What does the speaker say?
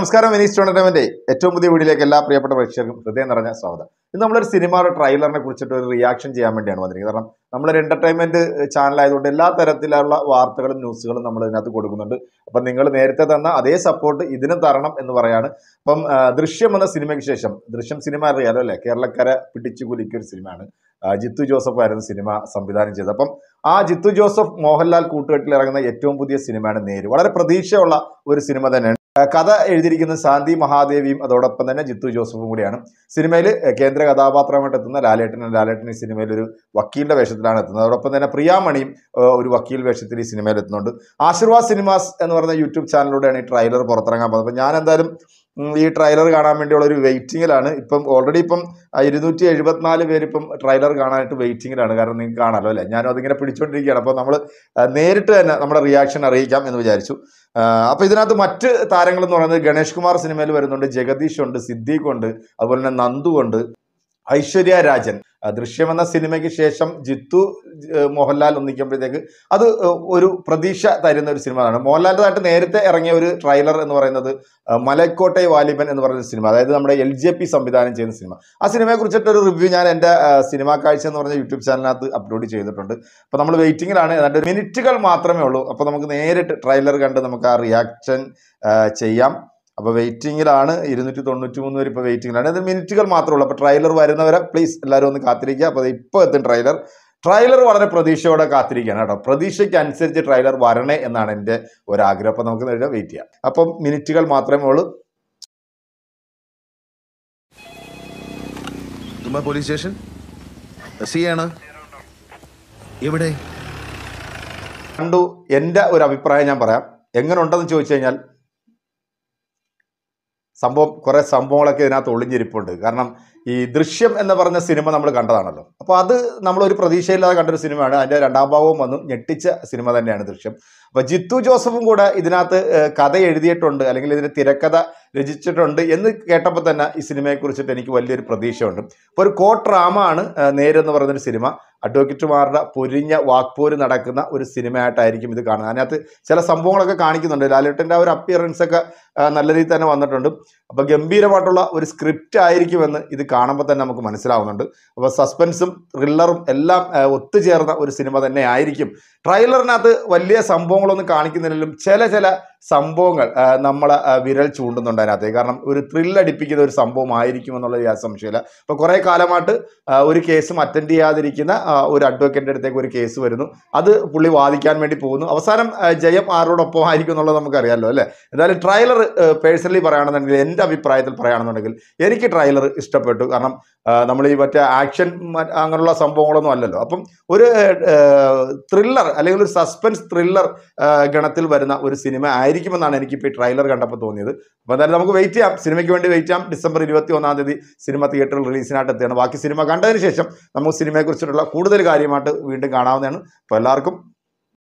നമസ്കാരം വിനീസ് ടോണർമെന്റ് ഏറ്റവും പുതിയ വീഡിയോയിലേക്ക് എല്ലാ പ്രിയപ്പെട്ട പ്രേക്ഷകർക്കും ഹൃദയം നിറഞ്ഞ സ്വാഗതം ഇന്ന് നമ്മളൊരു സിനിമയുടെ ട്രെയിലറിനെ കുറിച്ചിട്ട് ഒരു റിയാക്ഷൻ ചെയ്യാൻ വേണ്ടിയാണ് വന്നിരിക്കുന്നത് കാരണം നമ്മളൊരു എന്റർടൈൻമെന്റ് ചാനലായതുകൊണ്ട് എല്ലാ തരത്തിലുള്ള വാർത്തകളും ന്യൂസുകളും നമ്മൾ ഇതിനകത്ത് കൊടുക്കുന്നുണ്ട് അപ്പം നിങ്ങൾ നേരത്തെ തന്ന അതേ സപ്പോർട്ട് ഇതിനും തരണം എന്ന് പറയാണ് അപ്പം ദൃശ്യം എന്ന സിനിമയ്ക്ക് ശേഷം ദൃശ്യം സിനിമ അറിയാലോ അല്ലേ കേരളക്കര പിടിച്ചു കുലിക്കൊരു സിനിമയാണ് ജിത്തു ജോസഫ് ആയിരുന്നു സിനിമ സംവിധാനം ചെയ്തത് അപ്പം ആ ജിത്തു ജോസഫ് മോഹൻലാൽ കൂട്ടുകെട്ടിൽ ഇറങ്ങുന്ന ഏറ്റവും പുതിയ സിനിമയാണ് നേര് വളരെ പ്രതീക്ഷയുള്ള ഒരു സിനിമ തന്നെയാണ് കഥ എഴുതിയിരിക്കുന്ന ശാന്തി മഹാദേവിയും അതോടൊപ്പം തന്നെ ജിത്തു ജോസഫും കൂടിയാണ് സിനിമയിൽ കേന്ദ്ര കഥാപാത്രമായിട്ട് എത്തുന്ന ലാലേട്ടൻ ലാലേട്ടൻ ഈ സിനിമയിൽ ഒരു വക്കീലിന്റെ വേഷത്തിലാണ് എത്തുന്നത് അതോടൊപ്പം തന്നെ പ്രിയാമണിയും ഒരു വക്കീൽ വേഷത്തിൽ ഈ സിനിമയിൽ എത്തുന്നുണ്ട് ആശീർവാദ് സിനിമാസ് എന്ന് പറയുന്ന യൂട്യൂബ് ചാനലിലൂടെയാണ് ഈ ട്രെയിലർ പുറത്തിറങ്ങാൻ പോകുന്നത് അപ്പോൾ ഞാൻ എന്തായാലും ഈ ട്രെയിലർ കാണാൻ വേണ്ടിയുള്ള ഒരു വെയിറ്റിങ്ങിലാണ് ഇപ്പം ഓൾറെഡി ഇപ്പം ഇരുന്നൂറ്റി എഴുപത്തിനാല് ഇപ്പം ട്രെയിലർ കാണാനായിട്ട് വെയിറ്റിങ്ങിലാണ് കാരണം നിങ്ങൾക്ക് കാണാമല്ലോ അല്ലേ ഞാനും അതിങ്ങനെ പിടിച്ചുകൊണ്ടിരിക്കുകയാണ് അപ്പോൾ നമ്മൾ നേരിട്ട് തന്നെ നമ്മുടെ റിയാക്ഷൻ അറിയിക്കാം എന്ന് വിചാരിച്ചു അപ്പോൾ ഇതിനകത്ത് മറ്റ് താരങ്ങൾ എന്ന് പറയുന്നത് ഗണേഷ് കുമാർ സിനിമയിൽ വരുന്നുണ്ട് ജഗദീഷ് ഉണ്ട് സിദ്ദീഖ് ഉണ്ട് അതുപോലെ തന്നെ നന്ദു ഉണ്ട് ഐശ്വര്യ രാജൻ ദൃശ്യം എന്ന സിനിമയ്ക്ക് ശേഷം ജിത്തു മോഹൻലാൽ ഒന്നിക്കുമ്പോഴത്തേക്ക് അത് ഒരു പ്രതീക്ഷ തരുന്ന ഒരു സിനിമയാണ് മോഹൻലാലിൻ്റെതായിട്ട് നേരത്തെ ഇറങ്ങിയ ഒരു ട്രെയിലർ എന്ന് പറയുന്നത് മലക്കോട്ടെ വാലിബൻ എന്ന് പറയുന്ന സിനിമ അതായത് നമ്മുടെ എൽ ജെ പി സംവിധാനം ചെയ്യുന്ന സിനിമ ആ സിനിമയെ കുറിച്ചിട്ടൊരു റിവ്യൂ ഞാൻ എൻ്റെ സിനിമാ കാഴ്ച എന്ന് പറഞ്ഞ യൂട്യൂബ് ചാനലിനകത്ത് അപ്ലോഡ് ചെയ്തിട്ടുണ്ട് അപ്പോൾ നമ്മൾ വെയിറ്റിങ്ങിലാണ് ഏതാണ്ട് മിനിറ്റുകൾ മാത്രമേ ഉള്ളൂ അപ്പോൾ നമുക്ക് നേരിട്ട് ട്രെയിലർ കണ്ട് നമുക്ക് ആ റിയാക്ഷൻ ചെയ്യാം അപ്പോൾ വെയിറ്റിങ്ങിലാണ് ഇരുന്നൂറ്റി തൊണ്ണൂറ്റി മൂന്ന് പേര് ഇപ്പോൾ വെയിറ്റിങ്ങിലാണ് അതായത് മിനിറ്റുകൾ മാത്രമേ ഉള്ളൂ അപ്പോൾ ട്രെയിലർ വരുന്നവരെ പ്ലീസ് എല്ലാവരും ഒന്ന് കാത്തിരിക്കുക അപ്പോൾ ഇപ്പോൾ എത്തും ട്രെയിലർ ട്രെയിലർ വളരെ പ്രതീക്ഷയോടെ കാത്തിരിക്കുകയാണ് കേട്ടോ പ്രതീക്ഷയ്ക്ക് അനുസരിച്ച് ട്രെയിലർ വരണേ എന്നാണ് എൻ്റെ ഒരാഗ്രഹം അപ്പോൾ നമുക്ക് നേരിടെ വെയിറ്റ് ചെയ്യാം അപ്പം മിനിറ്റുകൾ മാത്രമേ ഉള്ളൂ പോലീസ് സ്റ്റേഷൻ ആണ് എവിടെ കണ്ടു എൻ്റെ ഒരു അഭിപ്രായം ഞാൻ പറയാം എങ്ങനെ ഉണ്ടെന്ന് ചോദിച്ചു കഴിഞ്ഞാൽ സംഭവം കുറേ സംഭവങ്ങളൊക്കെ ഇതിനകത്ത് ഒളിഞ്ഞിരിപ്പുണ്ട് കാരണം ഈ ദൃശ്യം എന്ന് പറഞ്ഞ സിനിമ നമ്മൾ കണ്ടതാണല്ലോ അപ്പോൾ അത് നമ്മളൊരു പ്രതീക്ഷയില്ലാതെ കണ്ടൊരു സിനിമയാണ് അതിൻ്റെ രണ്ടാം ഭാഗവും വന്നും ഞെട്ടിച്ച സിനിമ തന്നെയാണ് ദൃശ്യം അപ്പോൾ ജിത്തു ജോസഫും കൂടെ ഇതിനകത്ത് കഥ എഴുതിയിട്ടുണ്ട് അല്ലെങ്കിൽ ഇതിൻ്റെ തിരക്കഥ രചിച്ചിട്ടുണ്ട് എന്ന് കേട്ടപ്പോൾ തന്നെ ഈ സിനിമയെക്കുറിച്ചിട്ട് എനിക്ക് വലിയൊരു പ്രതീക്ഷയുണ്ട് ഇപ്പോൾ ഒരു കോ ഡ്രാമ ആണ് നേരെന്ന് പറയുന്നൊരു സിനിമ അഡ്വക്കേറ്റുമാരുടെ പൊരിഞ്ഞ വാക്പോര് നടക്കുന്ന ഒരു സിനിമയായിട്ടായിരിക്കും ഇത് കാണുന്നത് അതിനകത്ത് ചില സംഭവങ്ങളൊക്കെ കാണിക്കുന്നുണ്ട് ലാലേട്ടൻ്റെ ആ ഒരു അപ്പിയറൻസ് ഒക്കെ നല്ല രീതിയിൽ തന്നെ വന്നിട്ടുണ്ട് അപ്പോൾ ഗംഭീരമായിട്ടുള്ള ഒരു സ്ക്രിപ്റ്റ് ആയിരിക്കുമെന്ന് ഇത് കാണുമ്പോൾ തന്നെ നമുക്ക് മനസ്സിലാവുന്നുണ്ട് അപ്പോൾ സസ്പെൻസും ത്രില്ലറും എല്ലാം ഒത്തുചേർന്ന ഒരു സിനിമ തന്നെ ആയിരിക്കും ട്രെയിലറിനകത്ത് വലിയ സംഭവങ്ങളൊന്നും കാണിക്കുന്നില്ലെങ്കിലും ചില ചില സംഭവങ്ങൾ നമ്മൾ വിരൽ ചൂണ്ടുന്നുണ്ട് അതിനകത്ത് കാരണം ഒരു ത്രില്ലടിപ്പിക്കുന്ന ഒരു സംഭവം ആയിരിക്കും എന്നുള്ളത് ഞാൻ സംശയമില്ല ഇപ്പോൾ കുറേ കാലമായിട്ട് ഒരു കേസും അറ്റൻഡ് ചെയ്യാതിരിക്കുന്ന ഒരു അഡ്വക്കേറ്റിൻ്റെ അടുത്തേക്ക് ഒരു കേസ് വരുന്നു അത് പുള്ളി വാദിക്കാൻ വേണ്ടി പോകുന്നു അവസാനം ജയം ആരോടൊപ്പം ആയിരിക്കും എന്നുള്ളത് നമുക്കറിയാമല്ലോ അല്ലേ എന്തായാലും ട്രയലർ പേഴ്സണലി പറയുകയാണെന്നുണ്ടെങ്കിൽ എൻ്റെ അഭിപ്രായത്തിൽ പറയുകയാണെന്നുണ്ടെങ്കിൽ എനിക്ക് ട്രയലർ ഇഷ്ടപ്പെട്ടു കാരണം നമ്മൾ ഈ മറ്റേ ആക്ഷൻ അങ്ങനെയുള്ള സംഭവങ്ങളൊന്നും അല്ലല്ലോ അപ്പം ഒരു ത്രില്ലർ അല്ലെങ്കിൽ ഒരു സസ്പെൻസ് ത്രില്ലർ ഗണത്തിൽ വരുന്ന ഒരു സിനിമ ആയിരിക്കും ആയിരിക്കുമെന്നാണ് എനിക്കിപ്പോൾ ഈ ട്രെയിലർ കണ്ടപ്പോൾ തോന്നിയത് അപ്പോൾ എന്തായാലും നമുക്ക് വെയിറ്റ് ചെയ്യാം സിനിമയ്ക്ക് വേണ്ടി വെയിറ്റ് ചെയ്യാം ഡിസംബർ ഇരുപത്തി ഒന്നാം തീയതി സിനിമ തിയേറ്ററിൽ റിലീസിനായിട്ട് എത്തിയാണ് ബാക്കി സിനിമ കണ്ടതിന് ശേഷം നമുക്ക് സിനിമയെക്കുറിച്ചിട്ടുള്ള കൂടുതൽ കാര്യമായിട്ട് വീണ്ടും കാണാവുന്നതാണ് അപ്പോൾ എല്ലാവർക്കും